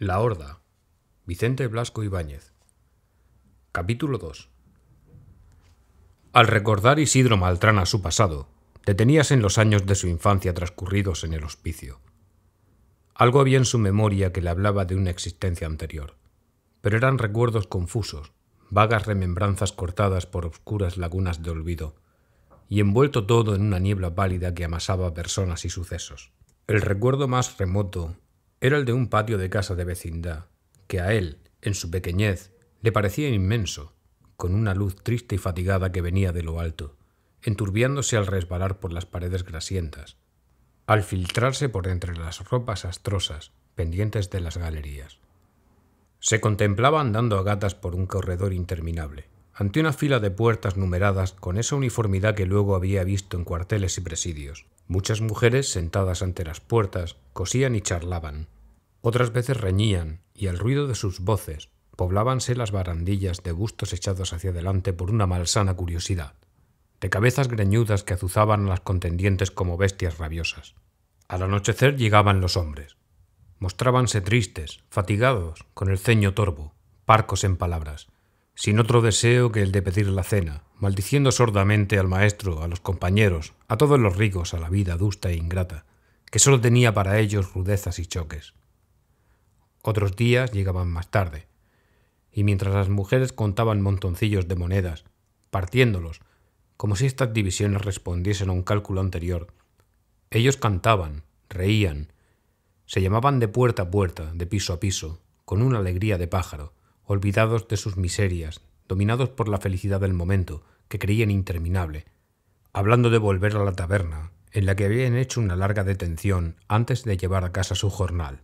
La Horda, Vicente Blasco Ibáñez. Capítulo 2. Al recordar Isidro Maltrana su pasado, deteníase en los años de su infancia transcurridos en el hospicio. Algo había en su memoria que le hablaba de una existencia anterior, pero eran recuerdos confusos, vagas remembranzas cortadas por obscuras lagunas de olvido, y envuelto todo en una niebla pálida que amasaba personas y sucesos. El recuerdo más remoto era el de un patio de casa de vecindad, que a él, en su pequeñez, le parecía inmenso, con una luz triste y fatigada que venía de lo alto, enturbiándose al resbalar por las paredes grasientas, al filtrarse por entre las ropas astrosas pendientes de las galerías. Se contemplaba andando a gatas por un corredor interminable, ante una fila de puertas numeradas con esa uniformidad que luego había visto en cuarteles y presidios. Muchas mujeres sentadas ante las puertas cosían y charlaban. Otras veces reñían, y al ruido de sus voces poblábanse las barandillas de bustos echados hacia adelante por una malsana curiosidad, de cabezas greñudas que azuzaban a las contendientes como bestias rabiosas. Al anochecer llegaban los hombres. Mostrábanse tristes, fatigados, con el ceño torvo, parcos en palabras, sin otro deseo que el de pedir la cena, maldiciendo sordamente al maestro, a los compañeros, a todos los ricos, a la vida adusta e ingrata, que solo tenía para ellos rudezas y choques. Otros días llegaban más tarde, y mientras las mujeres contaban montoncillos de monedas, partiéndolos, como si estas divisiones respondiesen a un cálculo anterior, ellos cantaban, reían, se llamaban de puerta a puerta, de piso a piso, con una alegría de pájaro, olvidados de sus miserias, dominados por la felicidad del momento, que creían interminable, hablando de volver a la taberna, en la que habían hecho una larga detención antes de llevar a casa su jornal.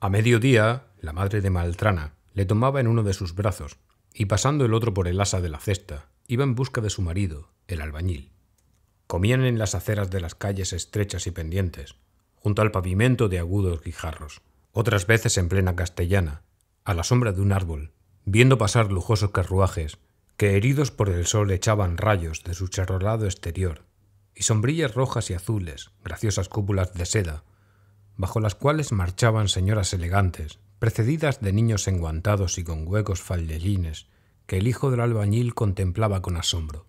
A mediodía, la madre de Maltrana le tomaba en uno de sus brazos, y pasando el otro por el asa de la cesta, iba en busca de su marido, el albañil. Comían en las aceras de las calles estrechas y pendientes, junto al pavimento de agudos guijarros, otras veces en plena castellana, a la sombra de un árbol, viendo pasar lujosos carruajes, que heridos por el sol echaban rayos de su charrolado exterior, y sombrillas rojas y azules, graciosas cúpulas de seda, bajo las cuales marchaban señoras elegantes, precedidas de niños enguantados y con huecos faldellines, que el hijo del albañil contemplaba con asombro.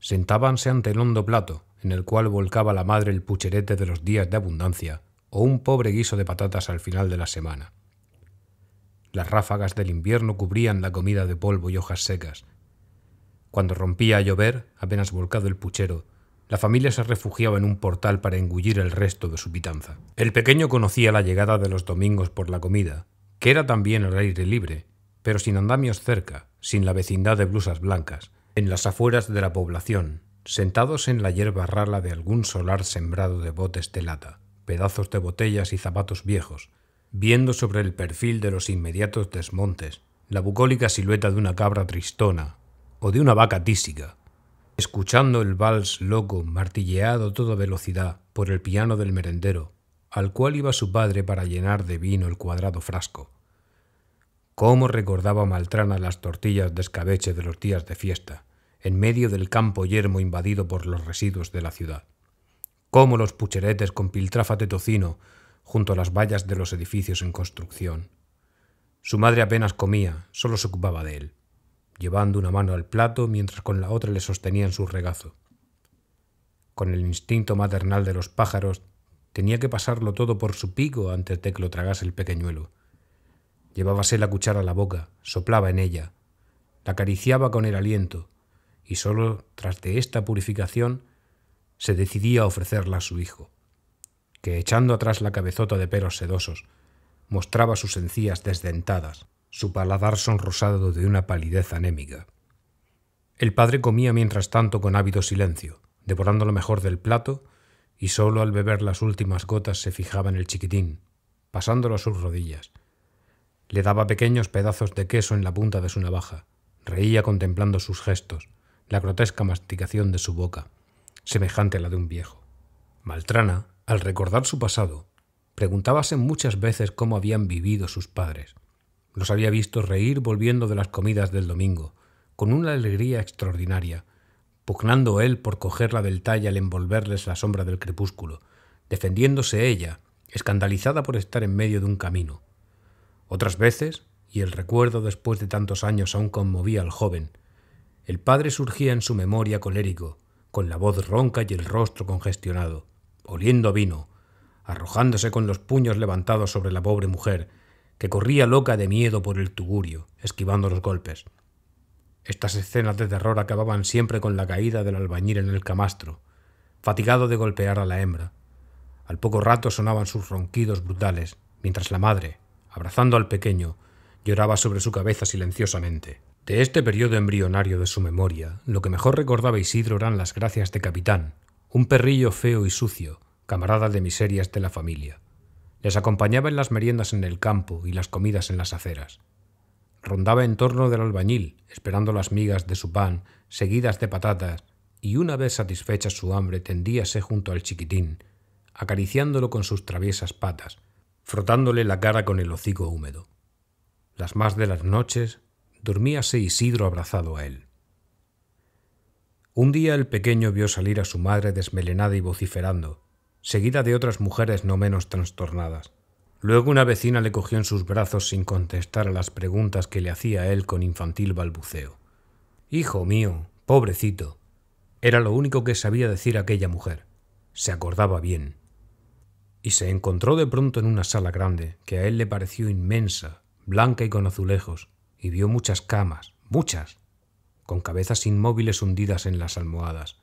Sentábanse ante el hondo plato, en el cual volcaba la madre el pucherete de los días de abundancia, o un pobre guiso de patatas al final de la semana. Las ráfagas del invierno cubrían la comida de polvo y hojas secas. Cuando rompía a llover, apenas volcado el puchero, la familia se refugiaba en un portal para engullir el resto de su pitanza. El pequeño conocía la llegada de los domingos por la comida, que era también el aire libre, pero sin andamios cerca, sin la vecindad de blusas blancas, en las afueras de la población, sentados en la hierba rala de algún solar sembrado de botes de lata, pedazos de botellas y zapatos viejos, viendo sobre el perfil de los inmediatos desmontes la bucólica silueta de una cabra tristona o de una vaca tísica, escuchando el vals loco martilleado a toda velocidad por el piano del merendero, al cual iba su padre para llenar de vino el cuadrado frasco. Cómo recordaba Maltrana las tortillas de escabeche de los días de fiesta, en medio del campo yermo invadido por los residuos de la ciudad. Cómo los pucheretes con piltrafa de tocino junto a las vallas de los edificios en construcción. Su madre apenas comía, solo se ocupaba de él, llevando una mano al plato mientras con la otra le sostenía en su regazo. Con el instinto maternal de los pájaros, tenía que pasarlo todo por su pico antes de que lo tragase el pequeñuelo. Llevábase la cuchara a la boca, soplaba en ella, la acariciaba con el aliento, y solo tras de esta purificación se decidía a ofrecerla a su hijo que echando atrás la cabezota de peros sedosos, mostraba sus encías desdentadas, su paladar sonrosado de una palidez anémica. El padre comía mientras tanto con ávido silencio, devorando lo mejor del plato, y sólo al beber las últimas gotas se fijaba en el chiquitín, pasándolo a sus rodillas. Le daba pequeños pedazos de queso en la punta de su navaja, reía contemplando sus gestos, la grotesca masticación de su boca, semejante a la de un viejo. Maltrana, al recordar su pasado, preguntábase muchas veces cómo habían vivido sus padres. Los había visto reír volviendo de las comidas del domingo, con una alegría extraordinaria, pugnando él por cogerla del talla al envolverles la sombra del crepúsculo, defendiéndose ella, escandalizada por estar en medio de un camino. Otras veces, y el recuerdo después de tantos años aún conmovía al joven, el padre surgía en su memoria colérico, con la voz ronca y el rostro congestionado, oliendo vino, arrojándose con los puños levantados sobre la pobre mujer, que corría loca de miedo por el tugurio, esquivando los golpes. Estas escenas de terror acababan siempre con la caída del albañil en el camastro, fatigado de golpear a la hembra. Al poco rato sonaban sus ronquidos brutales, mientras la madre, abrazando al pequeño, lloraba sobre su cabeza silenciosamente. De este periodo embrionario de su memoria, lo que mejor recordaba Isidro eran las gracias de capitán, un perrillo feo y sucio, camarada de miserias de la familia. Les acompañaba en las meriendas en el campo y las comidas en las aceras. Rondaba en torno del albañil, esperando las migas de su pan, seguidas de patatas, y una vez satisfecha su hambre tendíase junto al chiquitín, acariciándolo con sus traviesas patas, frotándole la cara con el hocico húmedo. Las más de las noches dormíase Isidro abrazado a él. Un día el pequeño vio salir a su madre desmelenada y vociferando, seguida de otras mujeres no menos trastornadas. Luego una vecina le cogió en sus brazos sin contestar a las preguntas que le hacía él con infantil balbuceo. Hijo mío, pobrecito. Era lo único que sabía decir aquella mujer. Se acordaba bien. Y se encontró de pronto en una sala grande, que a él le pareció inmensa, blanca y con azulejos, y vio muchas camas, muchas, con cabezas inmóviles hundidas en las almohadas,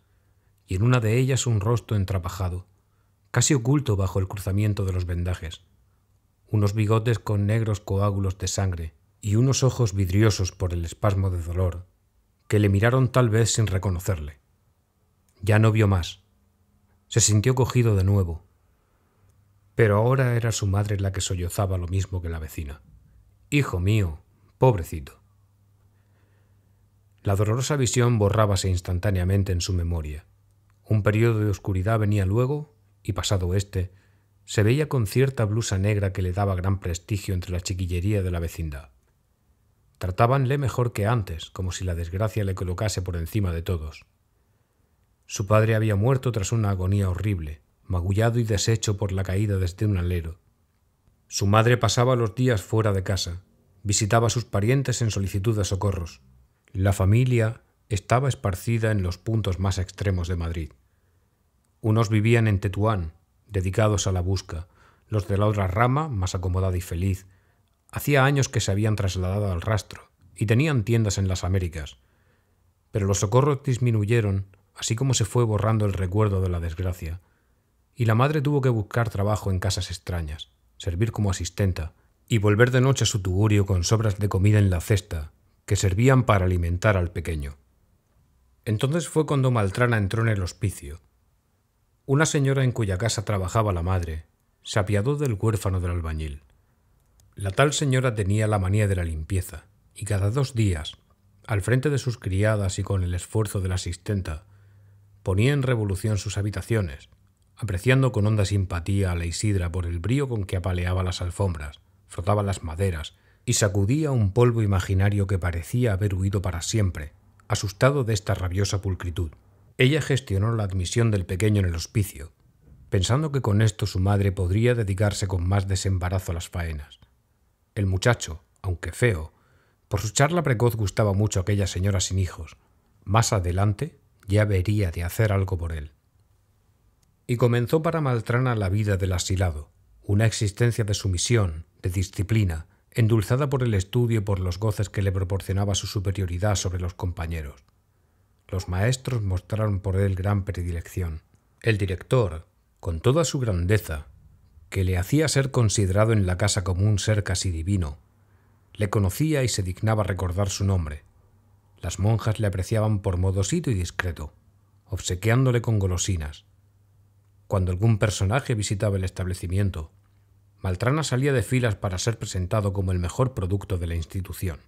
y en una de ellas un rostro entrapajado, casi oculto bajo el cruzamiento de los vendajes, unos bigotes con negros coágulos de sangre y unos ojos vidriosos por el espasmo de dolor, que le miraron tal vez sin reconocerle. Ya no vio más. Se sintió cogido de nuevo. Pero ahora era su madre la que sollozaba lo mismo que la vecina. Hijo mío, pobrecito. La dolorosa visión borrábase instantáneamente en su memoria. Un periodo de oscuridad venía luego, y pasado este, se veía con cierta blusa negra que le daba gran prestigio entre la chiquillería de la vecindad. Tratábanle mejor que antes, como si la desgracia le colocase por encima de todos. Su padre había muerto tras una agonía horrible, magullado y deshecho por la caída desde un alero. Su madre pasaba los días fuera de casa, visitaba a sus parientes en solicitud de socorros, la familia estaba esparcida en los puntos más extremos de Madrid. Unos vivían en Tetuán, dedicados a la busca, los de la otra rama, más acomodada y feliz. Hacía años que se habían trasladado al rastro y tenían tiendas en las Américas. Pero los socorros disminuyeron, así como se fue borrando el recuerdo de la desgracia. Y la madre tuvo que buscar trabajo en casas extrañas, servir como asistenta y volver de noche a su tugurio con sobras de comida en la cesta que servían para alimentar al pequeño. Entonces fue cuando Maltrana entró en el hospicio. Una señora en cuya casa trabajaba la madre se apiadó del huérfano del albañil. La tal señora tenía la manía de la limpieza, y cada dos días, al frente de sus criadas y con el esfuerzo de la asistenta, ponía en revolución sus habitaciones, apreciando con honda simpatía a la Isidra por el brío con que apaleaba las alfombras, frotaba las maderas y sacudía un polvo imaginario que parecía haber huido para siempre, asustado de esta rabiosa pulcritud. Ella gestionó la admisión del pequeño en el hospicio, pensando que con esto su madre podría dedicarse con más desembarazo a las faenas. El muchacho, aunque feo, por su charla precoz gustaba mucho a aquella señora sin hijos. Más adelante ya vería de hacer algo por él. Y comenzó para Maltrana la vida del asilado, una existencia de sumisión, de disciplina, endulzada por el estudio y por los goces que le proporcionaba su superioridad sobre los compañeros. Los maestros mostraron por él gran predilección. El director, con toda su grandeza, que le hacía ser considerado en la casa como un ser casi divino, le conocía y se dignaba recordar su nombre. Las monjas le apreciaban por modosito y discreto, obsequiándole con golosinas. Cuando algún personaje visitaba el establecimiento, Maltrana salía de filas para ser presentado como el mejor producto de la institución.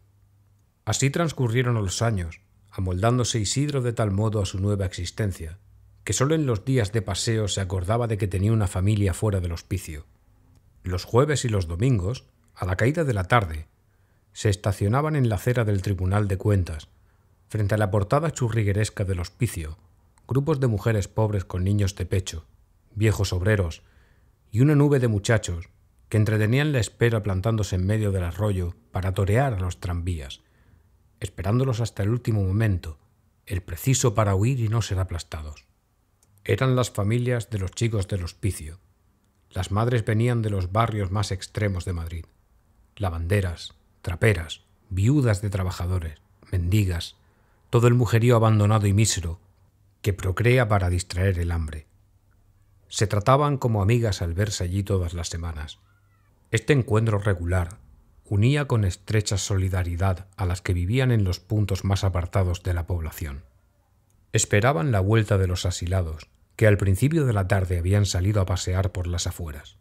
Así transcurrieron los años, amoldándose Isidro de tal modo a su nueva existencia, que solo en los días de paseo se acordaba de que tenía una familia fuera del hospicio. Los jueves y los domingos, a la caída de la tarde, se estacionaban en la acera del Tribunal de Cuentas, frente a la portada churrigueresca del hospicio, grupos de mujeres pobres con niños de pecho, viejos obreros y una nube de muchachos que entretenían la espera plantándose en medio del arroyo para torear a los tranvías, esperándolos hasta el último momento, el preciso para huir y no ser aplastados. Eran las familias de los chicos del hospicio. Las madres venían de los barrios más extremos de Madrid. Lavanderas, traperas, viudas de trabajadores, mendigas, todo el mujerío abandonado y mísero que procrea para distraer el hambre. Se trataban como amigas al verse allí todas las semanas. Este encuentro regular unía con estrecha solidaridad a las que vivían en los puntos más apartados de la población. Esperaban la vuelta de los asilados, que al principio de la tarde habían salido a pasear por las afueras.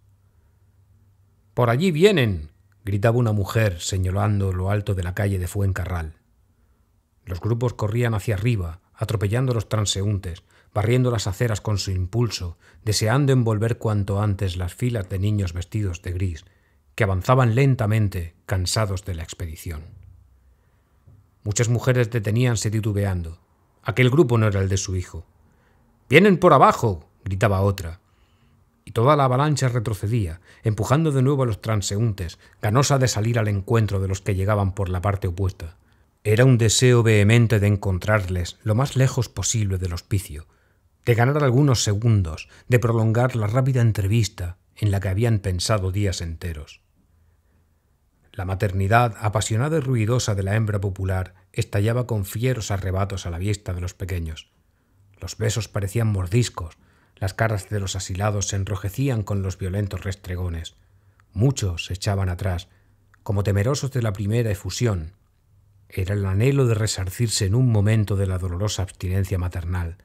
¡Por allí vienen! gritaba una mujer señalando lo alto de la calle de Fuencarral. Los grupos corrían hacia arriba, atropellando los transeúntes, barriendo las aceras con su impulso, deseando envolver cuanto antes las filas de niños vestidos de gris que avanzaban lentamente, cansados de la expedición. Muchas mujeres deteníanse titubeando. Aquel grupo no era el de su hijo. ¡Vienen por abajo! gritaba otra. Y toda la avalancha retrocedía, empujando de nuevo a los transeúntes, ganosa de salir al encuentro de los que llegaban por la parte opuesta. Era un deseo vehemente de encontrarles lo más lejos posible del hospicio, de ganar algunos segundos, de prolongar la rápida entrevista, en la que habían pensado días enteros. La maternidad apasionada y ruidosa de la hembra popular estallaba con fieros arrebatos a la vista de los pequeños. Los besos parecían mordiscos, las caras de los asilados se enrojecían con los violentos restregones. Muchos se echaban atrás, como temerosos de la primera efusión. Era el anhelo de resarcirse en un momento de la dolorosa abstinencia maternal,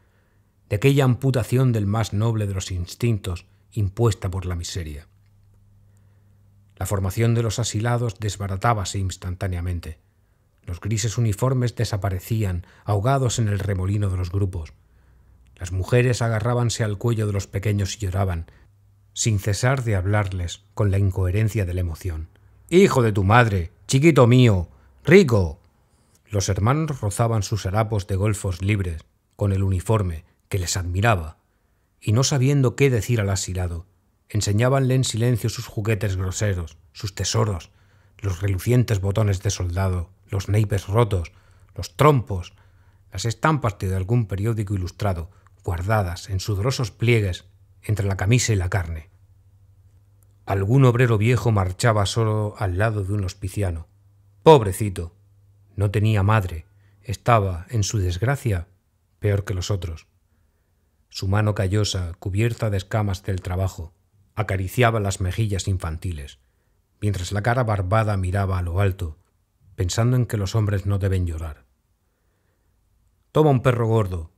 de aquella amputación del más noble de los instintos, impuesta por la miseria. La formación de los asilados desbaratábase instantáneamente. Los grises uniformes desaparecían, ahogados en el remolino de los grupos. Las mujeres agarrábanse al cuello de los pequeños y lloraban, sin cesar de hablarles con la incoherencia de la emoción. Hijo de tu madre, chiquito mío, rico. Los hermanos rozaban sus harapos de golfos libres, con el uniforme, que les admiraba, y no sabiendo qué decir al asilado, enseñábanle en silencio sus juguetes groseros, sus tesoros, los relucientes botones de soldado, los naipes rotos, los trompos, las estampas de algún periódico ilustrado, guardadas en sudorosos pliegues entre la camisa y la carne. Algún obrero viejo marchaba solo al lado de un hospiciano. Pobrecito. No tenía madre. Estaba, en su desgracia, peor que los otros. Su mano callosa, cubierta de escamas del trabajo, acariciaba las mejillas infantiles, mientras la cara barbada miraba a lo alto, pensando en que los hombres no deben llorar. Toma un perro gordo.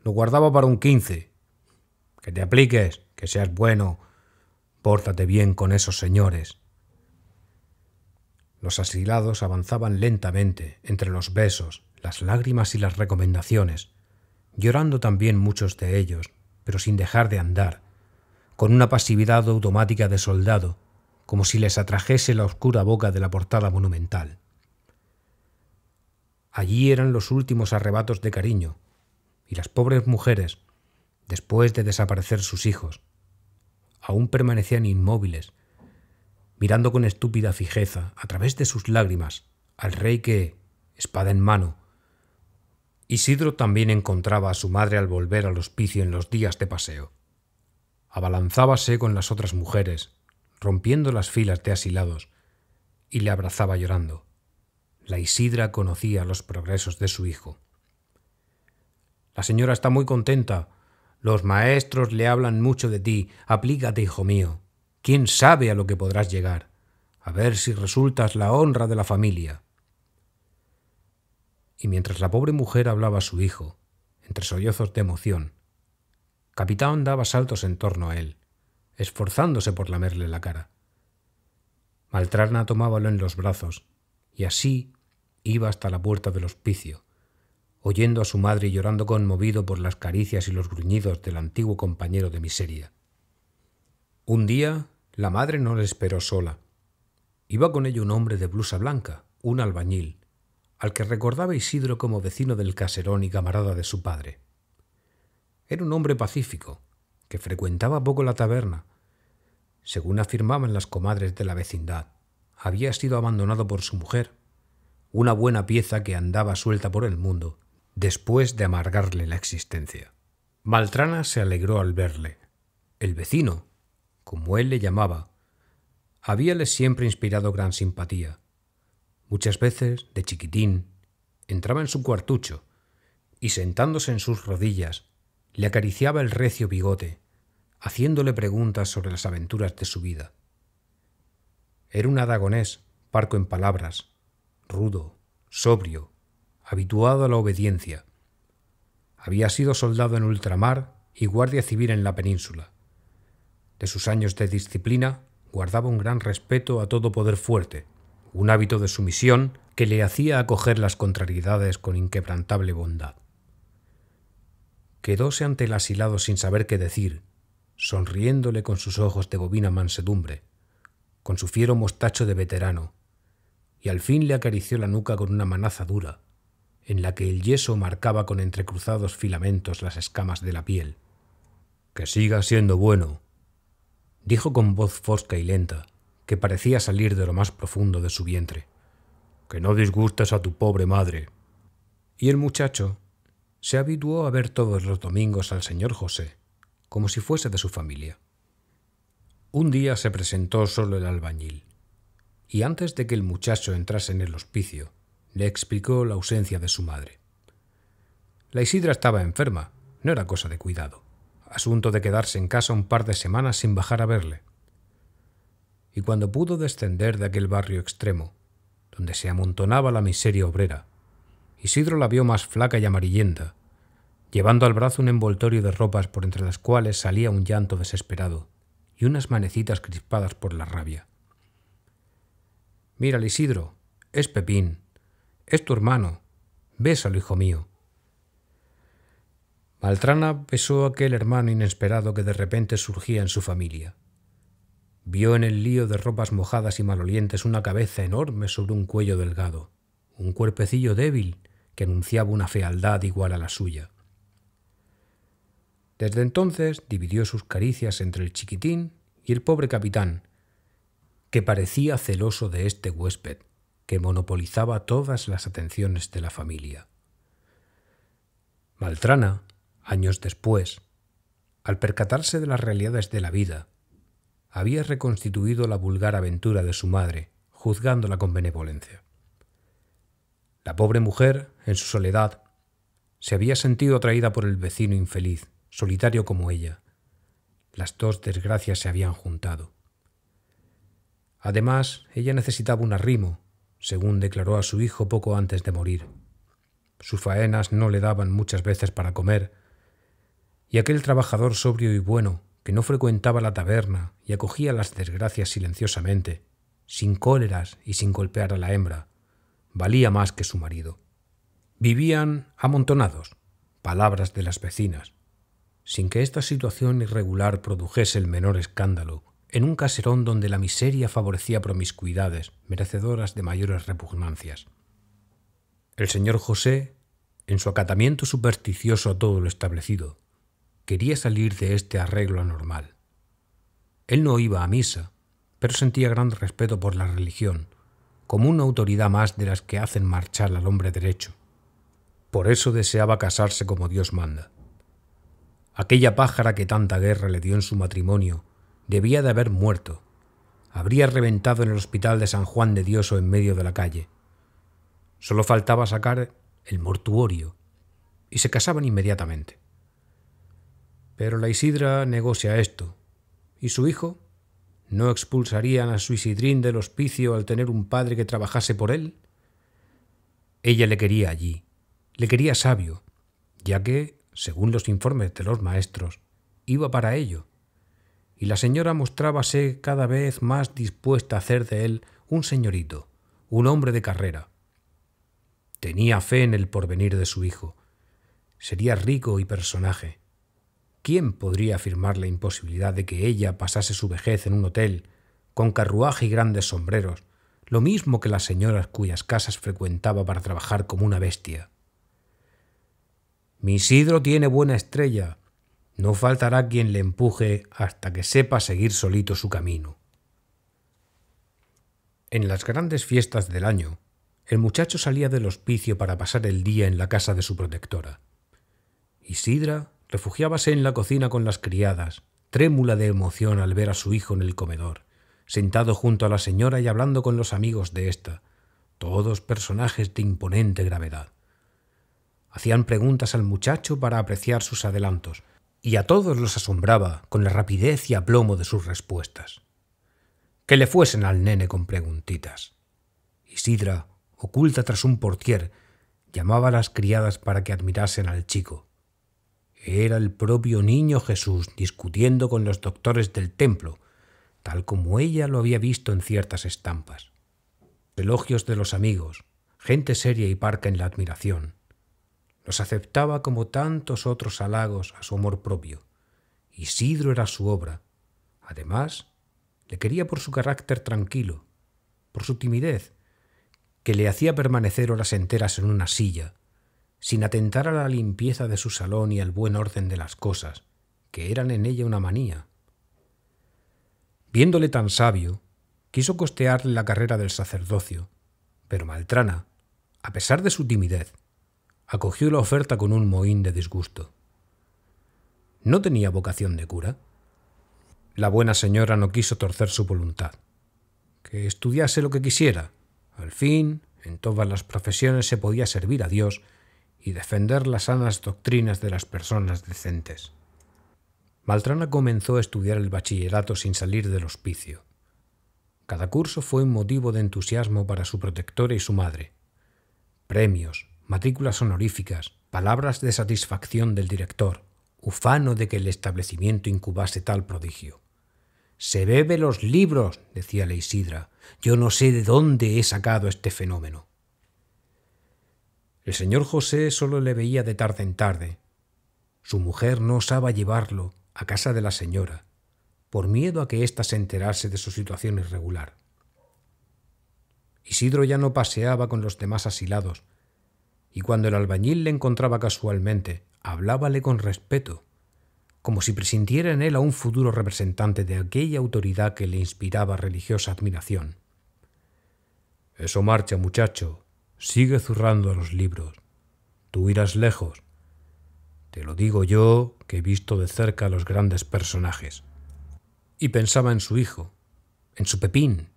Lo guardaba para un quince. Que te apliques, que seas bueno. Pórtate bien con esos señores. Los asilados avanzaban lentamente entre los besos, las lágrimas y las recomendaciones, llorando también muchos de ellos, pero sin dejar de andar, con una pasividad automática de soldado, como si les atrajese la oscura boca de la portada monumental. Allí eran los últimos arrebatos de cariño, y las pobres mujeres, después de desaparecer sus hijos, aún permanecían inmóviles, mirando con estúpida fijeza, a través de sus lágrimas, al rey que, espada en mano, Isidro también encontraba a su madre al volver al hospicio en los días de paseo. Abalanzábase con las otras mujeres, rompiendo las filas de asilados, y le abrazaba llorando. La Isidra conocía los progresos de su hijo. La señora está muy contenta. Los maestros le hablan mucho de ti. Aplícate, hijo mío. ¿Quién sabe a lo que podrás llegar? A ver si resultas la honra de la familia y mientras la pobre mujer hablaba a su hijo, entre sollozos de emoción, Capitán daba saltos en torno a él, esforzándose por lamerle la cara. Maltrana tomábalo en los brazos, y así iba hasta la puerta del hospicio, oyendo a su madre y llorando conmovido por las caricias y los gruñidos del antiguo compañero de miseria. Un día, la madre no le esperó sola. Iba con ella un hombre de blusa blanca, un albañil, al que recordaba Isidro como vecino del caserón y camarada de su padre. Era un hombre pacífico, que frecuentaba poco la taberna. Según afirmaban las comadres de la vecindad, había sido abandonado por su mujer, una buena pieza que andaba suelta por el mundo, después de amargarle la existencia. Maltrana se alegró al verle. El vecino, como él le llamaba, habíale siempre inspirado gran simpatía, Muchas veces, de chiquitín, entraba en su cuartucho y sentándose en sus rodillas, le acariciaba el recio bigote, haciéndole preguntas sobre las aventuras de su vida. Era un adagonés, parco en palabras, rudo, sobrio, habituado a la obediencia. Había sido soldado en ultramar y guardia civil en la península. De sus años de disciplina guardaba un gran respeto a todo poder fuerte, un hábito de sumisión que le hacía acoger las contrariedades con inquebrantable bondad. Quedóse ante el asilado sin saber qué decir, sonriéndole con sus ojos de bovina mansedumbre, con su fiero mostacho de veterano, y al fin le acarició la nuca con una manaza dura, en la que el yeso marcaba con entrecruzados filamentos las escamas de la piel. Que siga siendo bueno, dijo con voz fosca y lenta, que parecía salir de lo más profundo de su vientre. Que no disgustes a tu pobre madre. Y el muchacho se habituó a ver todos los domingos al señor José, como si fuese de su familia. Un día se presentó solo el albañil, y antes de que el muchacho entrase en el hospicio, le explicó la ausencia de su madre. La Isidra estaba enferma, no era cosa de cuidado, asunto de quedarse en casa un par de semanas sin bajar a verle y cuando pudo descender de aquel barrio extremo, donde se amontonaba la miseria obrera, Isidro la vio más flaca y amarillenta, llevando al brazo un envoltorio de ropas por entre las cuales salía un llanto desesperado y unas manecitas crispadas por la rabia. Mira, Isidro, es Pepín, es tu hermano, bésalo, hijo mío. Maltrana besó aquel hermano inesperado que de repente surgía en su familia. Vio en el lío de ropas mojadas y malolientes una cabeza enorme sobre un cuello delgado, un cuerpecillo débil que anunciaba una fealdad igual a la suya. Desde entonces dividió sus caricias entre el chiquitín y el pobre capitán, que parecía celoso de este huésped, que monopolizaba todas las atenciones de la familia. Maltrana, años después, al percatarse de las realidades de la vida, había reconstituido la vulgar aventura de su madre, juzgándola con benevolencia. La pobre mujer, en su soledad, se había sentido atraída por el vecino infeliz, solitario como ella. Las dos desgracias se habían juntado. Además, ella necesitaba un arrimo, según declaró a su hijo poco antes de morir. Sus faenas no le daban muchas veces para comer, y aquel trabajador sobrio y bueno que no frecuentaba la taberna y acogía las desgracias silenciosamente, sin cóleras y sin golpear a la hembra, valía más que su marido. Vivían amontonados, palabras de las vecinas, sin que esta situación irregular produjese el menor escándalo, en un caserón donde la miseria favorecía promiscuidades merecedoras de mayores repugnancias. El señor José, en su acatamiento supersticioso a todo lo establecido, quería salir de este arreglo anormal. Él no iba a misa, pero sentía gran respeto por la religión, como una autoridad más de las que hacen marchar al hombre derecho. Por eso deseaba casarse como Dios manda. Aquella pájara que tanta guerra le dio en su matrimonio debía de haber muerto. Habría reventado en el hospital de San Juan de Dios o en medio de la calle. Solo faltaba sacar el mortuorio y se casaban inmediatamente. Pero la Isidra negocia esto. ¿Y su hijo? ¿No expulsarían a su Isidrín del hospicio al tener un padre que trabajase por él? Ella le quería allí, le quería sabio, ya que, según los informes de los maestros, iba para ello. Y la señora mostrábase cada vez más dispuesta a hacer de él un señorito, un hombre de carrera. Tenía fe en el porvenir de su hijo. Sería rico y personaje. ¿Quién podría afirmar la imposibilidad de que ella pasase su vejez en un hotel, con carruaje y grandes sombreros, lo mismo que las señoras cuyas casas frecuentaba para trabajar como una bestia? Misidro tiene buena estrella. No faltará quien le empuje hasta que sepa seguir solito su camino. En las grandes fiestas del año, el muchacho salía del hospicio para pasar el día en la casa de su protectora. Isidra Refugiábase en la cocina con las criadas, trémula de emoción al ver a su hijo en el comedor, sentado junto a la señora y hablando con los amigos de ésta, todos personajes de imponente gravedad. Hacían preguntas al muchacho para apreciar sus adelantos, y a todos los asombraba con la rapidez y aplomo de sus respuestas. Que le fuesen al nene con preguntitas. Isidra, oculta tras un portier, llamaba a las criadas para que admirasen al chico, era el propio niño Jesús discutiendo con los doctores del templo, tal como ella lo había visto en ciertas estampas. Elogios de los amigos, gente seria y parca en la admiración. Los aceptaba como tantos otros halagos a su amor propio. Isidro era su obra. Además, le quería por su carácter tranquilo, por su timidez, que le hacía permanecer horas enteras en una silla, sin atentar a la limpieza de su salón y al buen orden de las cosas, que eran en ella una manía. Viéndole tan sabio, quiso costearle la carrera del sacerdocio, pero Maltrana, a pesar de su timidez, acogió la oferta con un mohín de disgusto. No tenía vocación de cura. La buena señora no quiso torcer su voluntad. Que estudiase lo que quisiera. Al fin, en todas las profesiones se podía servir a Dios y defender las sanas doctrinas de las personas decentes. Maltrana comenzó a estudiar el bachillerato sin salir del hospicio. Cada curso fue un motivo de entusiasmo para su protectora y su madre. Premios, matrículas honoríficas, palabras de satisfacción del director, ufano de que el establecimiento incubase tal prodigio. Se bebe los libros, decía Leisidra. Yo no sé de dónde he sacado este fenómeno. El señor José solo le veía de tarde en tarde. Su mujer no osaba llevarlo a casa de la señora, por miedo a que ésta se enterase de su situación irregular. Isidro ya no paseaba con los demás asilados, y cuando el albañil le encontraba casualmente, hablábale con respeto, como si presintiera en él a un futuro representante de aquella autoridad que le inspiraba religiosa admiración. Eso marcha, muchacho, Sigue zurrando a los libros. Tú irás lejos. Te lo digo yo, que he visto de cerca a los grandes personajes. Y pensaba en su hijo, en su Pepín,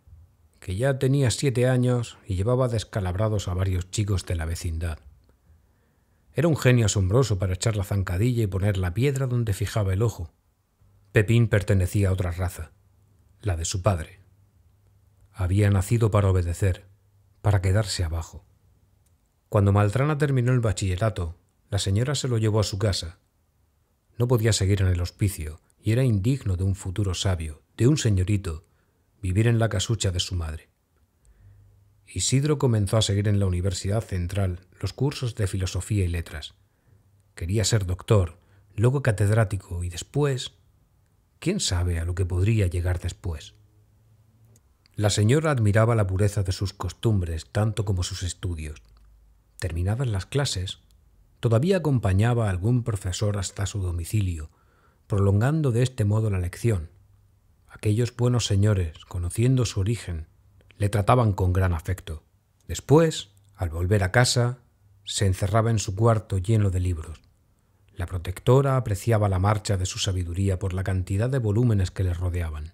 que ya tenía siete años y llevaba descalabrados a varios chicos de la vecindad. Era un genio asombroso para echar la zancadilla y poner la piedra donde fijaba el ojo. Pepín pertenecía a otra raza, la de su padre. Había nacido para obedecer, para quedarse abajo. Cuando Maltrana terminó el bachillerato, la señora se lo llevó a su casa. No podía seguir en el hospicio y era indigno de un futuro sabio, de un señorito, vivir en la casucha de su madre. Isidro comenzó a seguir en la Universidad Central los cursos de filosofía y letras. Quería ser doctor, luego catedrático y después... ¿Quién sabe a lo que podría llegar después? La señora admiraba la pureza de sus costumbres tanto como sus estudios terminadas las clases, todavía acompañaba a algún profesor hasta su domicilio, prolongando de este modo la lección. Aquellos buenos señores, conociendo su origen, le trataban con gran afecto. Después, al volver a casa, se encerraba en su cuarto lleno de libros. La protectora apreciaba la marcha de su sabiduría por la cantidad de volúmenes que le rodeaban.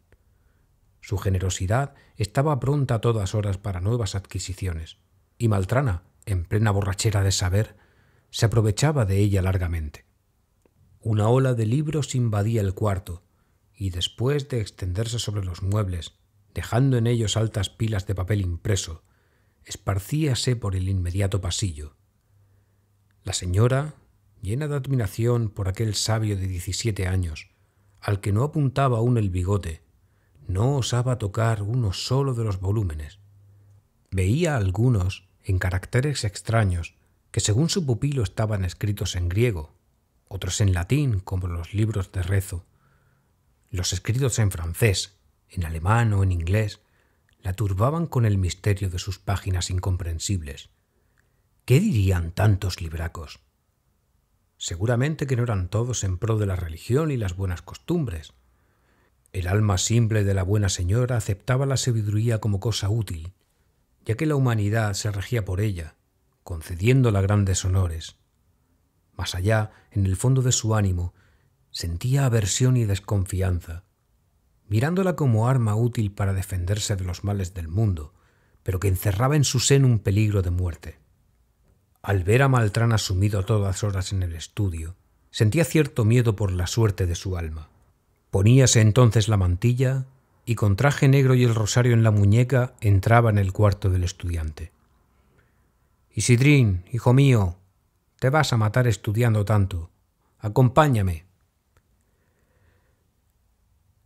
Su generosidad estaba pronta a todas horas para nuevas adquisiciones, y Maltrana en plena borrachera de saber, se aprovechaba de ella largamente. Una ola de libros invadía el cuarto, y después de extenderse sobre los muebles, dejando en ellos altas pilas de papel impreso, esparcíase por el inmediato pasillo. La señora, llena de admiración por aquel sabio de diecisiete años, al que no apuntaba aún el bigote, no osaba tocar uno solo de los volúmenes. Veía algunos en caracteres extraños que según su pupilo estaban escritos en griego, otros en latín como los libros de rezo, los escritos en francés, en alemán o en inglés, la turbaban con el misterio de sus páginas incomprensibles. ¿Qué dirían tantos libracos? Seguramente que no eran todos en pro de la religión y las buenas costumbres. El alma simple de la buena señora aceptaba la sabiduría como cosa útil ya que la humanidad se regía por ella, concediéndola grandes honores. Más allá, en el fondo de su ánimo, sentía aversión y desconfianza, mirándola como arma útil para defenderse de los males del mundo, pero que encerraba en su seno un peligro de muerte. Al ver a Maltrán asumido a todas horas en el estudio, sentía cierto miedo por la suerte de su alma. Poníase entonces la mantilla, y con traje negro y el rosario en la muñeca entraba en el cuarto del estudiante. Isidrín, hijo mío, te vas a matar estudiando tanto. Acompáñame.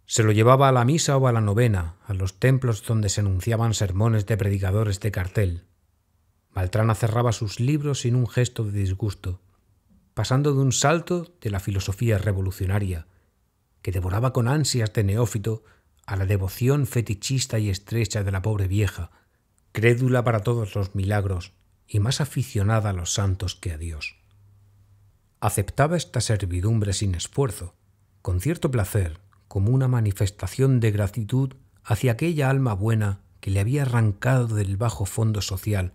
Se lo llevaba a la misa o a la novena, a los templos donde se anunciaban sermones de predicadores de cartel. Maltrana cerraba sus libros sin un gesto de disgusto, pasando de un salto de la filosofía revolucionaria, que devoraba con ansias de neófito a la devoción fetichista y estrecha de la pobre vieja, crédula para todos los milagros y más aficionada a los santos que a Dios. Aceptaba esta servidumbre sin esfuerzo, con cierto placer, como una manifestación de gratitud hacia aquella alma buena que le había arrancado del bajo fondo social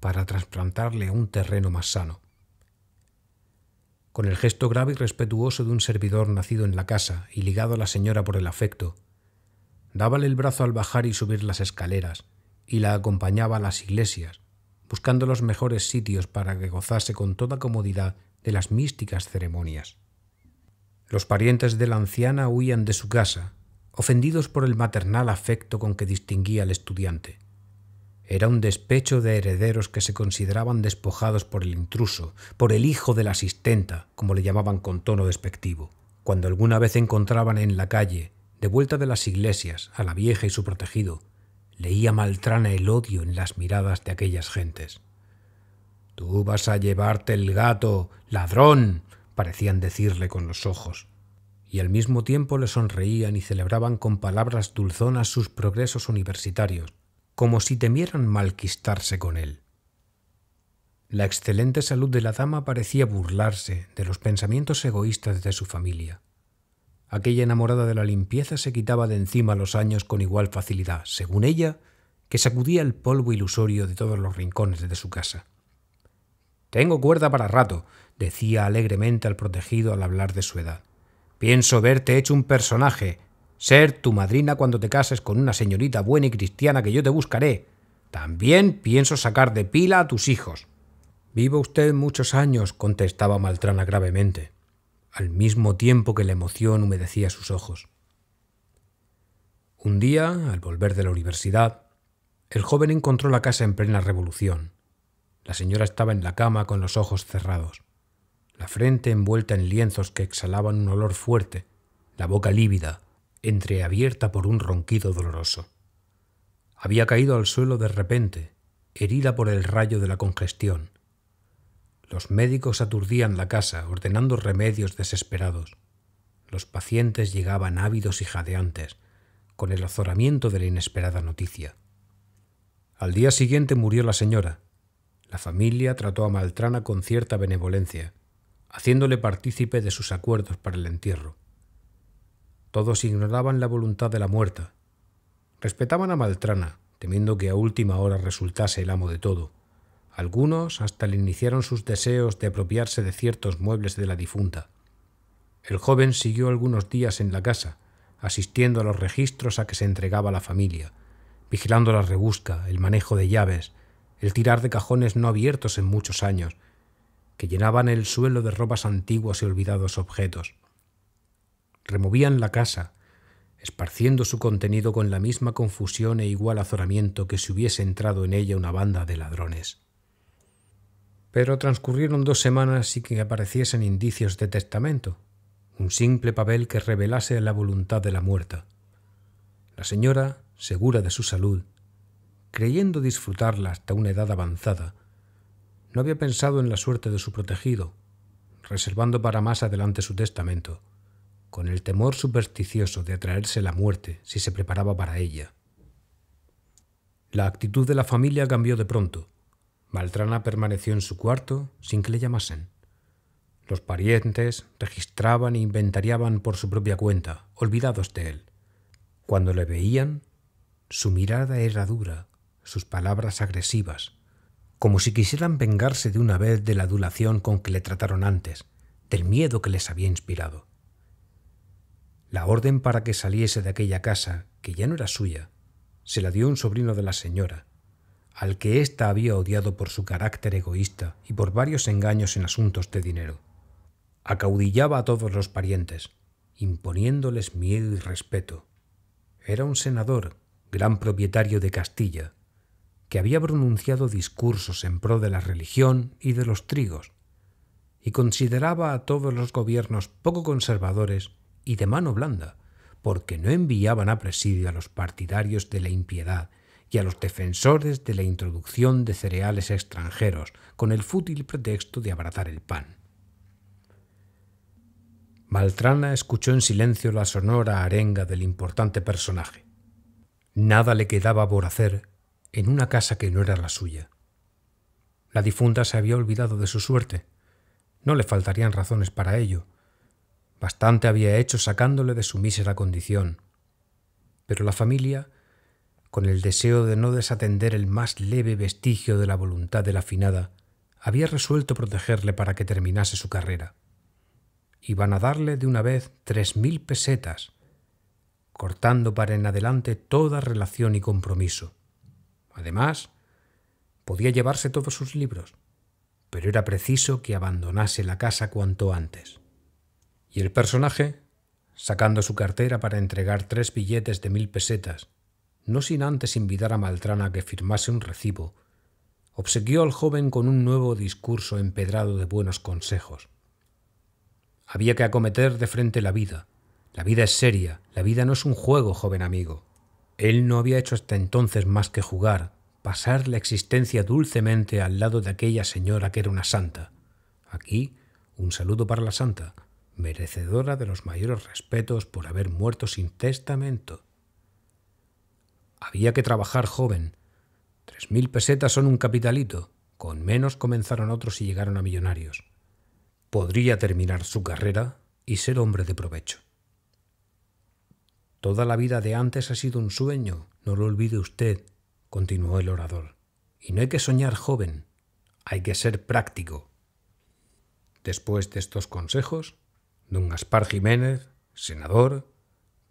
para trasplantarle a un terreno más sano. Con el gesto grave y respetuoso de un servidor nacido en la casa y ligado a la señora por el afecto, Dábale el brazo al bajar y subir las escaleras, y la acompañaba a las iglesias, buscando los mejores sitios para que gozase con toda comodidad de las místicas ceremonias. Los parientes de la anciana huían de su casa, ofendidos por el maternal afecto con que distinguía al estudiante. Era un despecho de herederos que se consideraban despojados por el intruso, por el hijo de la asistenta, como le llamaban con tono despectivo. Cuando alguna vez encontraban en la calle de vuelta de las iglesias, a la vieja y su protegido, leía Maltrana el odio en las miradas de aquellas gentes. Tú vas a llevarte el gato, ladrón, parecían decirle con los ojos. Y al mismo tiempo le sonreían y celebraban con palabras dulzonas sus progresos universitarios, como si temieran malquistarse con él. La excelente salud de la dama parecía burlarse de los pensamientos egoístas de su familia aquella enamorada de la limpieza se quitaba de encima los años con igual facilidad, según ella, que sacudía el polvo ilusorio de todos los rincones de su casa. Tengo cuerda para rato, decía alegremente al protegido al hablar de su edad. Pienso verte hecho un personaje, ser tu madrina cuando te cases con una señorita buena y cristiana que yo te buscaré. También pienso sacar de pila a tus hijos. Viva usted muchos años, contestaba Maltrana gravemente al mismo tiempo que la emoción humedecía sus ojos. Un día, al volver de la universidad, el joven encontró la casa en plena revolución. La señora estaba en la cama con los ojos cerrados, la frente envuelta en lienzos que exhalaban un olor fuerte, la boca lívida, entreabierta por un ronquido doloroso. Había caído al suelo de repente, herida por el rayo de la congestión, los médicos aturdían la casa ordenando remedios desesperados. Los pacientes llegaban ávidos y jadeantes, con el azoramiento de la inesperada noticia. Al día siguiente murió la señora. La familia trató a Maltrana con cierta benevolencia, haciéndole partícipe de sus acuerdos para el entierro. Todos ignoraban la voluntad de la muerta. Respetaban a Maltrana, temiendo que a última hora resultase el amo de todo, algunos hasta le iniciaron sus deseos de apropiarse de ciertos muebles de la difunta. El joven siguió algunos días en la casa, asistiendo a los registros a que se entregaba la familia, vigilando la rebusca, el manejo de llaves, el tirar de cajones no abiertos en muchos años, que llenaban el suelo de ropas antiguas y olvidados objetos. Removían la casa, esparciendo su contenido con la misma confusión e igual azoramiento que si hubiese entrado en ella una banda de ladrones. Pero transcurrieron dos semanas sin que apareciesen indicios de testamento, un simple papel que revelase la voluntad de la muerta. La señora, segura de su salud, creyendo disfrutarla hasta una edad avanzada, no había pensado en la suerte de su protegido, reservando para más adelante su testamento, con el temor supersticioso de atraerse la muerte si se preparaba para ella. La actitud de la familia cambió de pronto Maltrana permaneció en su cuarto sin que le llamasen. Los parientes registraban e inventariaban por su propia cuenta, olvidados de él. Cuando le veían, su mirada era dura, sus palabras agresivas, como si quisieran vengarse de una vez de la adulación con que le trataron antes, del miedo que les había inspirado. La orden para que saliese de aquella casa, que ya no era suya, se la dio un sobrino de la señora, al que ésta había odiado por su carácter egoísta y por varios engaños en asuntos de dinero. Acaudillaba a todos los parientes, imponiéndoles miedo y respeto. Era un senador, gran propietario de Castilla, que había pronunciado discursos en pro de la religión y de los trigos, y consideraba a todos los gobiernos poco conservadores y de mano blanda, porque no enviaban a presidio a los partidarios de la impiedad y a los defensores de la introducción de cereales extranjeros con el fútil pretexto de abrazar el pan. Maltrana escuchó en silencio la sonora arenga del importante personaje. Nada le quedaba por hacer en una casa que no era la suya. La difunta se había olvidado de su suerte. No le faltarían razones para ello. Bastante había hecho sacándole de su mísera condición. Pero la familia con el deseo de no desatender el más leve vestigio de la voluntad de la finada, había resuelto protegerle para que terminase su carrera. Iban a darle de una vez tres mil pesetas, cortando para en adelante toda relación y compromiso. Además, podía llevarse todos sus libros, pero era preciso que abandonase la casa cuanto antes. Y el personaje, sacando su cartera para entregar tres billetes de mil pesetas no sin antes invitar a Maltrana a que firmase un recibo, obsequió al joven con un nuevo discurso empedrado de buenos consejos. Había que acometer de frente la vida. La vida es seria, la vida no es un juego, joven amigo. Él no había hecho hasta entonces más que jugar, pasar la existencia dulcemente al lado de aquella señora que era una santa. Aquí, un saludo para la santa, merecedora de los mayores respetos por haber muerto sin testamento. Había que trabajar joven. Tres mil pesetas son un capitalito. Con menos comenzaron otros y llegaron a millonarios. Podría terminar su carrera y ser hombre de provecho. Toda la vida de antes ha sido un sueño, no lo olvide usted, continuó el orador. Y no hay que soñar joven, hay que ser práctico. Después de estos consejos, don Gaspar Jiménez, senador,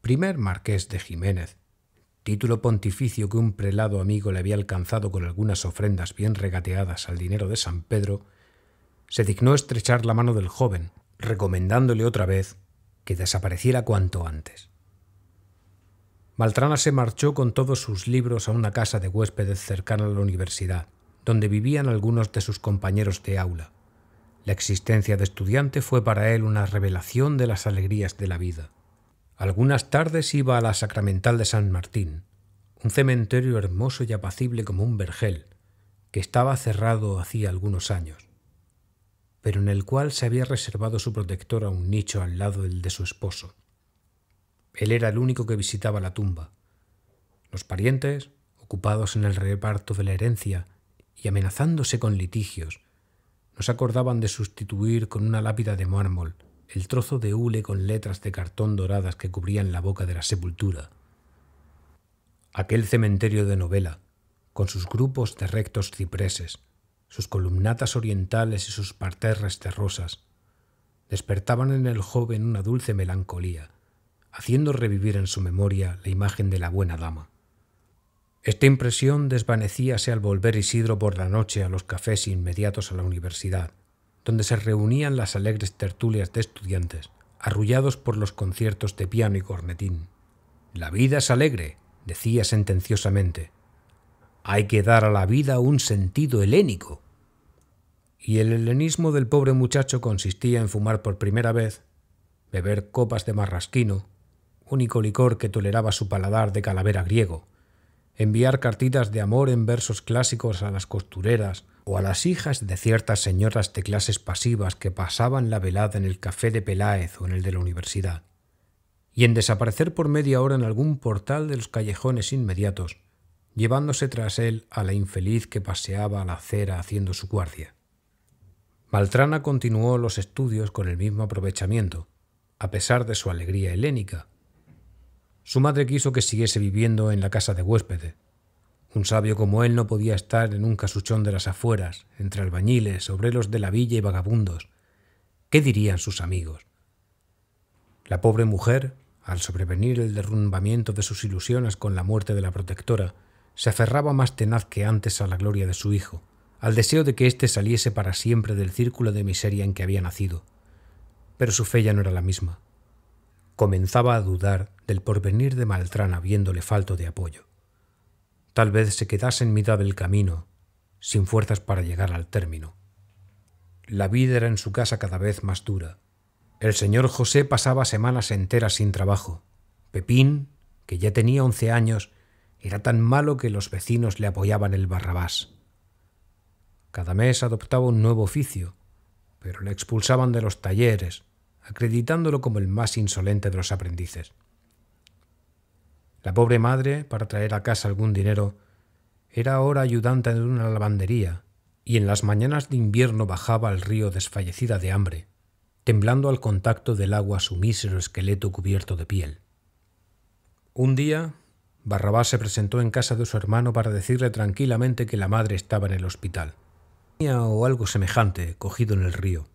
primer marqués de Jiménez, título pontificio que un prelado amigo le había alcanzado con algunas ofrendas bien regateadas al dinero de San Pedro, se dignó estrechar la mano del joven, recomendándole otra vez que desapareciera cuanto antes. Maltrana se marchó con todos sus libros a una casa de huéspedes cercana a la universidad, donde vivían algunos de sus compañeros de aula. La existencia de estudiante fue para él una revelación de las alegrías de la vida. Algunas tardes iba a la Sacramental de San Martín, un cementerio hermoso y apacible como un vergel, que estaba cerrado hacía algunos años, pero en el cual se había reservado su protectora un nicho al lado del de su esposo. Él era el único que visitaba la tumba. Los parientes, ocupados en el reparto de la herencia y amenazándose con litigios, nos acordaban de sustituir con una lápida de mármol el trozo de hule con letras de cartón doradas que cubrían la boca de la sepultura. Aquel cementerio de novela, con sus grupos de rectos cipreses, sus columnatas orientales y sus parterres terrosas, despertaban en el joven una dulce melancolía, haciendo revivir en su memoria la imagen de la buena dama. Esta impresión desvanecíase al volver Isidro por la noche a los cafés inmediatos a la universidad, donde se reunían las alegres tertulias de estudiantes, arrullados por los conciertos de piano y cornetín. La vida es alegre, decía sentenciosamente. Hay que dar a la vida un sentido helénico. Y el helenismo del pobre muchacho consistía en fumar por primera vez, beber copas de marrasquino, único licor que toleraba su paladar de calavera griego, enviar cartitas de amor en versos clásicos a las costureras, a las hijas de ciertas señoras de clases pasivas que pasaban la velada en el café de Peláez o en el de la universidad, y en desaparecer por media hora en algún portal de los callejones inmediatos, llevándose tras él a la infeliz que paseaba a la acera haciendo su guardia. Maltrana continuó los estudios con el mismo aprovechamiento, a pesar de su alegría helénica. Su madre quiso que siguiese viviendo en la casa de huéspedes, un sabio como él no podía estar en un casuchón de las afueras, entre albañiles, obreros de la villa y vagabundos. ¿Qué dirían sus amigos? La pobre mujer, al sobrevenir el derrumbamiento de sus ilusiones con la muerte de la protectora, se aferraba más tenaz que antes a la gloria de su hijo, al deseo de que éste saliese para siempre del círculo de miseria en que había nacido. Pero su fe ya no era la misma. Comenzaba a dudar del porvenir de Maltrana viéndole falto de apoyo. Tal vez se quedase en mitad del camino, sin fuerzas para llegar al término. La vida era en su casa cada vez más dura. El señor José pasaba semanas enteras sin trabajo. Pepín, que ya tenía once años, era tan malo que los vecinos le apoyaban el barrabás. Cada mes adoptaba un nuevo oficio, pero le expulsaban de los talleres, acreditándolo como el más insolente de los aprendices. La pobre madre, para traer a casa algún dinero, era ahora ayudante de una lavandería y en las mañanas de invierno bajaba al río desfallecida de hambre, temblando al contacto del agua su mísero esqueleto cubierto de piel. Un día, Barrabás se presentó en casa de su hermano para decirle tranquilamente que la madre estaba en el hospital, o algo semejante, cogido en el río.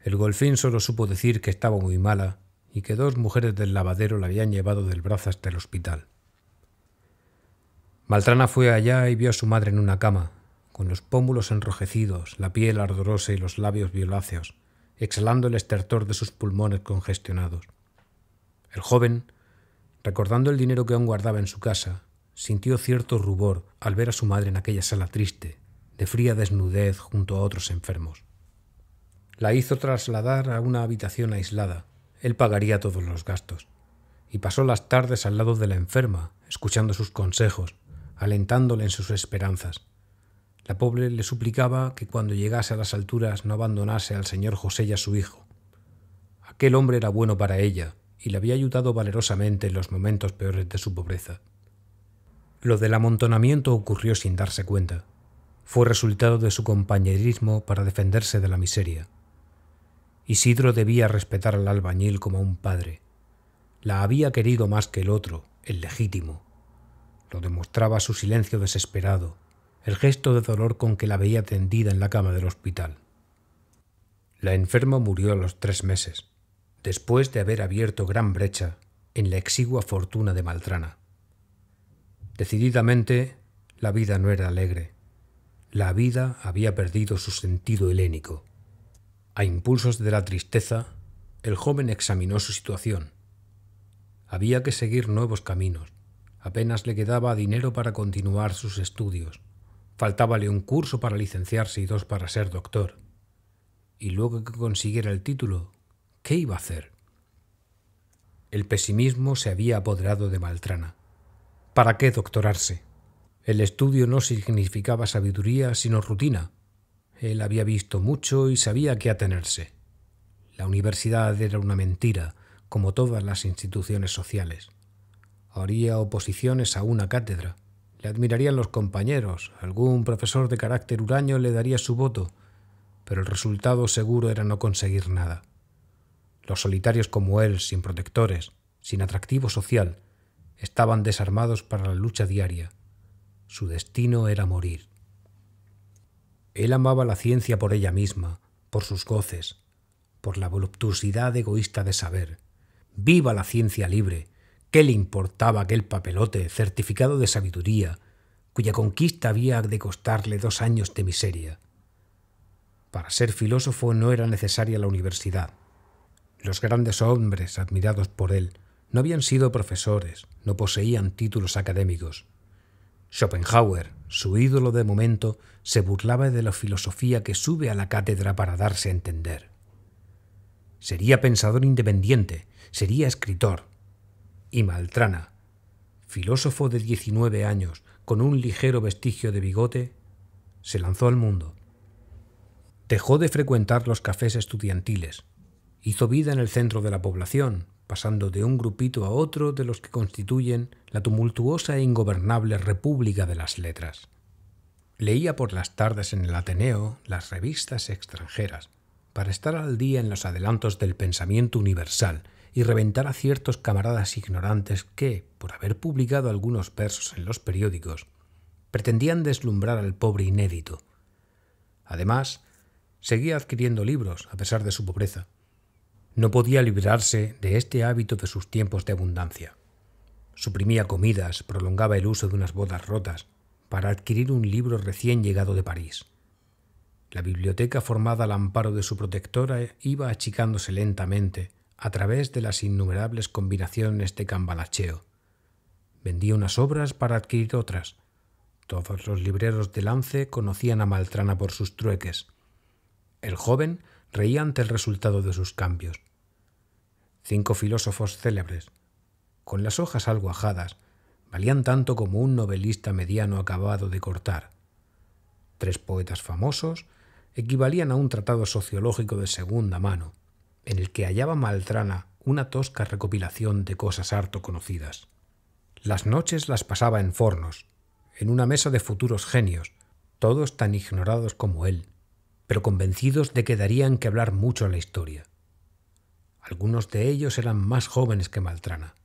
El golfín solo supo decir que estaba muy mala y que dos mujeres del lavadero la habían llevado del brazo hasta el hospital. Maltrana fue allá y vio a su madre en una cama, con los pómulos enrojecidos, la piel ardorosa y los labios violáceos, exhalando el estertor de sus pulmones congestionados. El joven, recordando el dinero que aún guardaba en su casa, sintió cierto rubor al ver a su madre en aquella sala triste, de fría desnudez junto a otros enfermos. La hizo trasladar a una habitación aislada, él pagaría todos los gastos. Y pasó las tardes al lado de la enferma, escuchando sus consejos, alentándole en sus esperanzas. La pobre le suplicaba que cuando llegase a las alturas no abandonase al señor José y a su hijo. Aquel hombre era bueno para ella y le había ayudado valerosamente en los momentos peores de su pobreza. Lo del amontonamiento ocurrió sin darse cuenta. Fue resultado de su compañerismo para defenderse de la miseria. Isidro debía respetar al albañil como a un padre. La había querido más que el otro, el legítimo. Lo demostraba su silencio desesperado, el gesto de dolor con que la veía tendida en la cama del hospital. La enferma murió a los tres meses, después de haber abierto gran brecha en la exigua fortuna de Maltrana. Decididamente, la vida no era alegre. La vida había perdido su sentido helénico. A impulsos de la tristeza, el joven examinó su situación. Había que seguir nuevos caminos. Apenas le quedaba dinero para continuar sus estudios. Faltábale un curso para licenciarse y dos para ser doctor. Y luego que consiguiera el título, ¿qué iba a hacer? El pesimismo se había apoderado de Maltrana. ¿Para qué doctorarse? El estudio no significaba sabiduría, sino rutina, él había visto mucho y sabía qué atenerse. La universidad era una mentira, como todas las instituciones sociales. Haría oposiciones a una cátedra. Le admirarían los compañeros, algún profesor de carácter huraño le daría su voto, pero el resultado seguro era no conseguir nada. Los solitarios como él, sin protectores, sin atractivo social, estaban desarmados para la lucha diaria. Su destino era morir. Él amaba la ciencia por ella misma, por sus goces, por la voluptuosidad egoísta de saber. ¡Viva la ciencia libre! ¿Qué le importaba aquel papelote, certificado de sabiduría, cuya conquista había de costarle dos años de miseria? Para ser filósofo no era necesaria la universidad. Los grandes hombres admirados por él no habían sido profesores, no poseían títulos académicos. Schopenhauer, su ídolo de momento, se burlaba de la filosofía que sube a la cátedra para darse a entender. Sería pensador independiente, sería escritor. Y Maltrana, filósofo de 19 años con un ligero vestigio de bigote, se lanzó al mundo. Dejó de frecuentar los cafés estudiantiles, hizo vida en el centro de la población, pasando de un grupito a otro de los que constituyen la tumultuosa e ingobernable República de las Letras. Leía por las tardes en el Ateneo las revistas extranjeras, para estar al día en los adelantos del pensamiento universal y reventar a ciertos camaradas ignorantes que, por haber publicado algunos versos en los periódicos, pretendían deslumbrar al pobre inédito. Además, seguía adquiriendo libros, a pesar de su pobreza, no podía librarse de este hábito de sus tiempos de abundancia. Suprimía comidas, prolongaba el uso de unas bodas rotas para adquirir un libro recién llegado de París. La biblioteca formada al amparo de su protectora iba achicándose lentamente a través de las innumerables combinaciones de cambalacheo. Vendía unas obras para adquirir otras. Todos los libreros de Lance conocían a Maltrana por sus trueques. El joven reía ante el resultado de sus cambios. Cinco filósofos célebres, con las hojas algo ajadas, valían tanto como un novelista mediano acabado de cortar. Tres poetas famosos equivalían a un tratado sociológico de segunda mano, en el que hallaba Maltrana una tosca recopilación de cosas harto conocidas. Las noches las pasaba en fornos, en una mesa de futuros genios, todos tan ignorados como él, pero convencidos de que darían que hablar mucho en la historia. Algunos de ellos eran más jóvenes que Maltrana.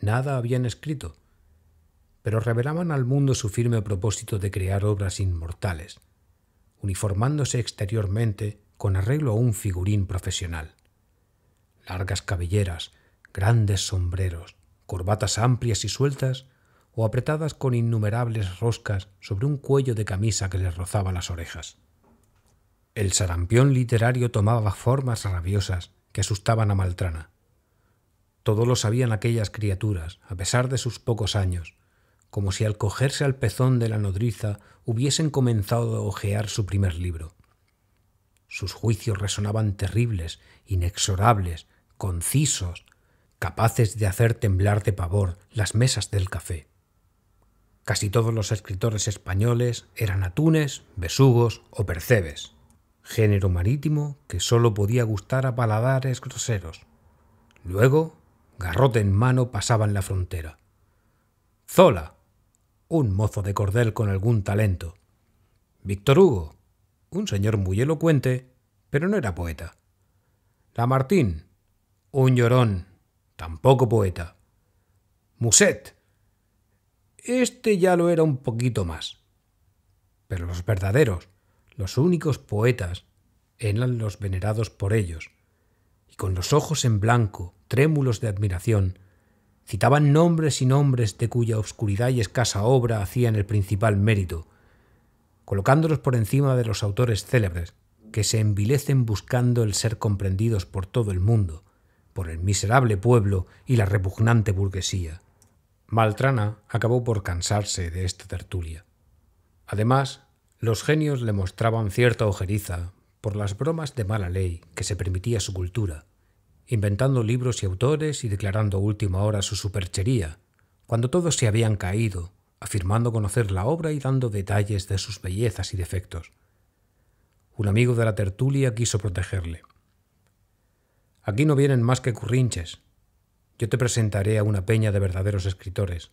Nada habían escrito, pero revelaban al mundo su firme propósito de crear obras inmortales, uniformándose exteriormente con arreglo a un figurín profesional. Largas cabelleras, grandes sombreros, corbatas amplias y sueltas, o apretadas con innumerables roscas sobre un cuello de camisa que les rozaba las orejas. El sarampión literario tomaba formas rabiosas que asustaban a Maltrana. Todo lo sabían aquellas criaturas, a pesar de sus pocos años, como si al cogerse al pezón de la nodriza hubiesen comenzado a hojear su primer libro. Sus juicios resonaban terribles, inexorables, concisos, capaces de hacer temblar de pavor las mesas del café. Casi todos los escritores españoles eran atunes, besugos o percebes género marítimo que sólo podía gustar a paladares groseros. Luego, garrote en mano, pasaban la frontera. Zola, un mozo de cordel con algún talento. Víctor Hugo, un señor muy elocuente, pero no era poeta. Lamartín, un llorón, tampoco poeta. Muset, este ya lo era un poquito más. Pero los verdaderos, los únicos poetas eran los venerados por ellos, y con los ojos en blanco, trémulos de admiración, citaban nombres y nombres de cuya obscuridad y escasa obra hacían el principal mérito, colocándolos por encima de los autores célebres, que se envilecen buscando el ser comprendidos por todo el mundo, por el miserable pueblo y la repugnante burguesía. Maltrana acabó por cansarse de esta tertulia. Además, los genios le mostraban cierta ojeriza por las bromas de mala ley que se permitía su cultura, inventando libros y autores y declarando última hora su superchería, cuando todos se habían caído, afirmando conocer la obra y dando detalles de sus bellezas y defectos. Un amigo de la tertulia quiso protegerle. Aquí no vienen más que currinches. Yo te presentaré a una peña de verdaderos escritores,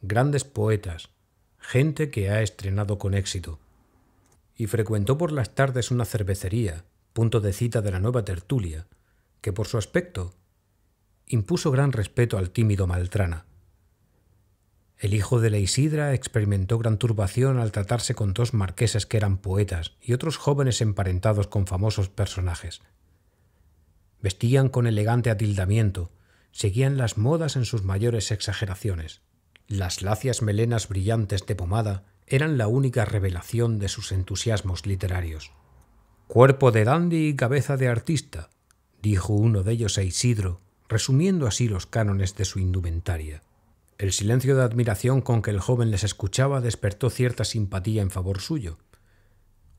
grandes poetas, gente que ha estrenado con éxito y frecuentó por las tardes una cervecería, punto de cita de la nueva tertulia, que por su aspecto impuso gran respeto al tímido Maltrana. El hijo de la Isidra experimentó gran turbación al tratarse con dos marqueses que eran poetas y otros jóvenes emparentados con famosos personajes. Vestían con elegante atildamiento, seguían las modas en sus mayores exageraciones. Las lacias melenas brillantes de pomada eran la única revelación de sus entusiasmos literarios. Cuerpo de dandy y cabeza de artista, dijo uno de ellos a Isidro, resumiendo así los cánones de su indumentaria. El silencio de admiración con que el joven les escuchaba despertó cierta simpatía en favor suyo.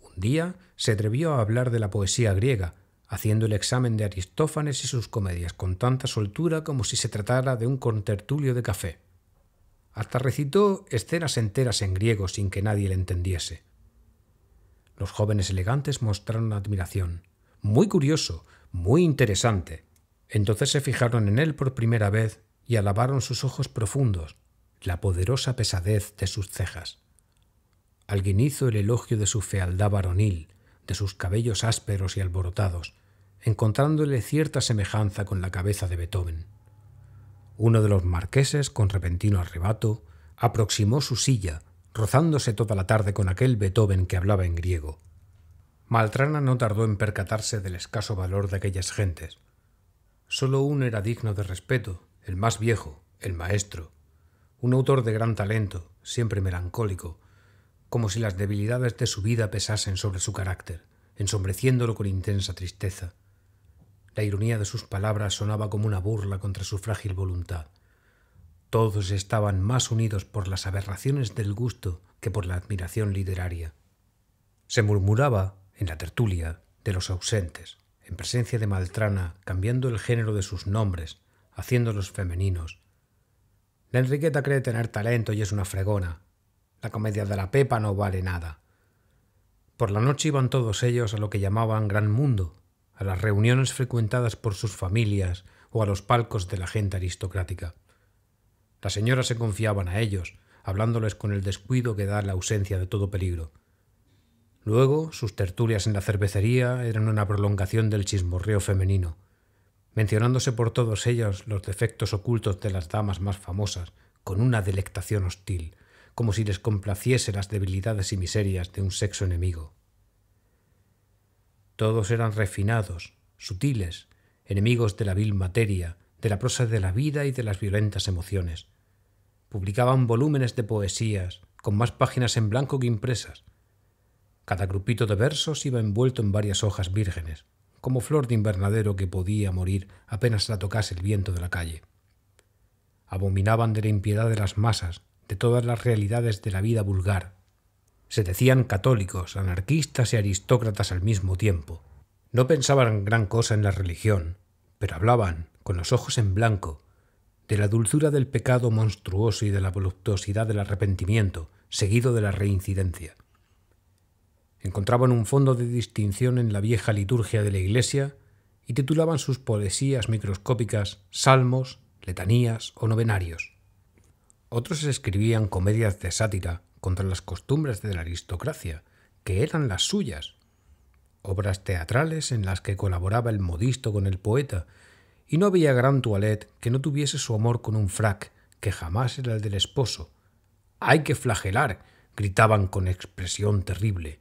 Un día se atrevió a hablar de la poesía griega, haciendo el examen de Aristófanes y sus comedias con tanta soltura como si se tratara de un contertulio de café. Hasta recitó escenas enteras en griego sin que nadie le entendiese. Los jóvenes elegantes mostraron admiración. Muy curioso, muy interesante. Entonces se fijaron en él por primera vez y alabaron sus ojos profundos, la poderosa pesadez de sus cejas. Alguien hizo el elogio de su fealdad varonil, de sus cabellos ásperos y alborotados, encontrándole cierta semejanza con la cabeza de Beethoven. Uno de los marqueses, con repentino arrebato, aproximó su silla, rozándose toda la tarde con aquel Beethoven que hablaba en griego. Maltrana no tardó en percatarse del escaso valor de aquellas gentes. Solo uno era digno de respeto, el más viejo, el maestro, un autor de gran talento, siempre melancólico, como si las debilidades de su vida pesasen sobre su carácter, ensombreciéndolo con intensa tristeza. La ironía de sus palabras sonaba como una burla contra su frágil voluntad. Todos estaban más unidos por las aberraciones del gusto que por la admiración literaria. Se murmuraba, en la tertulia, de los ausentes, en presencia de Maltrana, cambiando el género de sus nombres, haciéndolos femeninos. La Enriqueta cree tener talento y es una fregona. La comedia de la Pepa no vale nada. Por la noche iban todos ellos a lo que llamaban Gran Mundo, a las reuniones frecuentadas por sus familias o a los palcos de la gente aristocrática. Las señoras se confiaban a ellos, hablándoles con el descuido que da la ausencia de todo peligro. Luego, sus tertulias en la cervecería eran una prolongación del chismorreo femenino, mencionándose por todos ellos los defectos ocultos de las damas más famosas, con una delectación hostil, como si les complaciese las debilidades y miserias de un sexo enemigo. Todos eran refinados, sutiles, enemigos de la vil materia, de la prosa de la vida y de las violentas emociones. Publicaban volúmenes de poesías, con más páginas en blanco que impresas. Cada grupito de versos iba envuelto en varias hojas vírgenes, como flor de invernadero que podía morir apenas la tocase el viento de la calle. Abominaban de la impiedad de las masas, de todas las realidades de la vida vulgar, se decían católicos, anarquistas y aristócratas al mismo tiempo. No pensaban gran cosa en la religión, pero hablaban, con los ojos en blanco, de la dulzura del pecado monstruoso y de la voluptuosidad del arrepentimiento, seguido de la reincidencia. Encontraban un fondo de distinción en la vieja liturgia de la Iglesia y titulaban sus poesías microscópicas salmos, letanías o novenarios. Otros escribían comedias de sátira contra las costumbres de la aristocracia, que eran las suyas. Obras teatrales en las que colaboraba el modisto con el poeta, y no había gran toilette que no tuviese su amor con un frac, que jamás era el del esposo. ¡Hay que flagelar! gritaban con expresión terrible.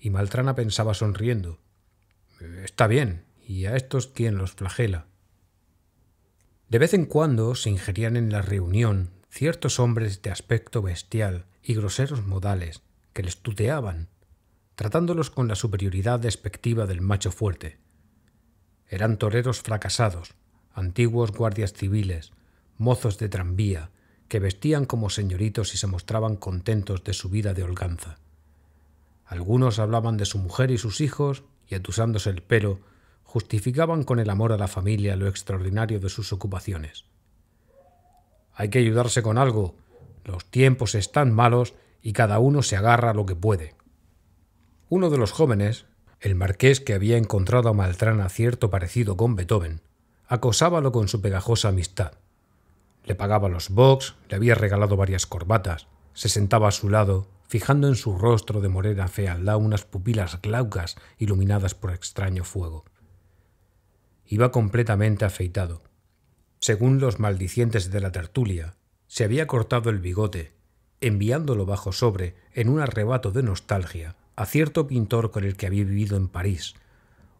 Y Maltrana pensaba sonriendo. Está bien, ¿y a estos quién los flagela? De vez en cuando se ingerían en la reunión ciertos hombres de aspecto bestial y groseros modales que les tuteaban, tratándolos con la superioridad despectiva del macho fuerte. Eran toreros fracasados, antiguos guardias civiles, mozos de tranvía, que vestían como señoritos y se mostraban contentos de su vida de holganza. Algunos hablaban de su mujer y sus hijos, y atusándose el pelo, justificaban con el amor a la familia lo extraordinario de sus ocupaciones. Hay que ayudarse con algo, los tiempos están malos y cada uno se agarra lo que puede. Uno de los jóvenes, el marqués que había encontrado a Maltrana cierto parecido con Beethoven, acosábalo con su pegajosa amistad. Le pagaba los box, le había regalado varias corbatas, se sentaba a su lado, fijando en su rostro de morena fealdad unas pupilas glaucas iluminadas por extraño fuego. Iba completamente afeitado. Según los maldicientes de la tertulia, se había cortado el bigote, enviándolo bajo sobre en un arrebato de nostalgia a cierto pintor con el que había vivido en París,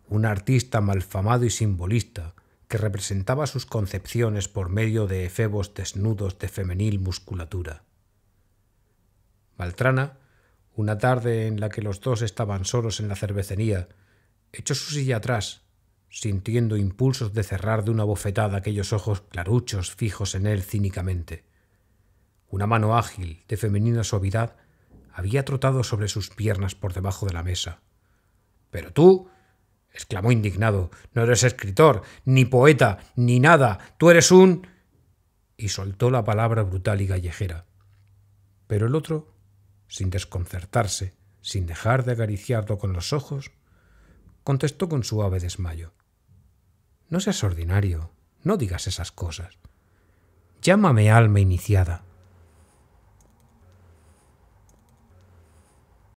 un artista malfamado y simbolista que representaba sus concepciones por medio de efebos desnudos de femenil musculatura. Maltrana, una tarde en la que los dos estaban solos en la cervecería, echó su silla atrás, sintiendo impulsos de cerrar de una bofetada aquellos ojos claruchos fijos en él cínicamente. Una mano ágil, de femenina suavidad, había trotado sobre sus piernas por debajo de la mesa. Pero tú, exclamó indignado, no eres escritor, ni poeta, ni nada, tú eres un... y soltó la palabra brutal y gallejera. Pero el otro, sin desconcertarse, sin dejar de acariciarlo con los ojos, contestó con suave desmayo. No seas ordinario, no digas esas cosas. Llámame alma iniciada.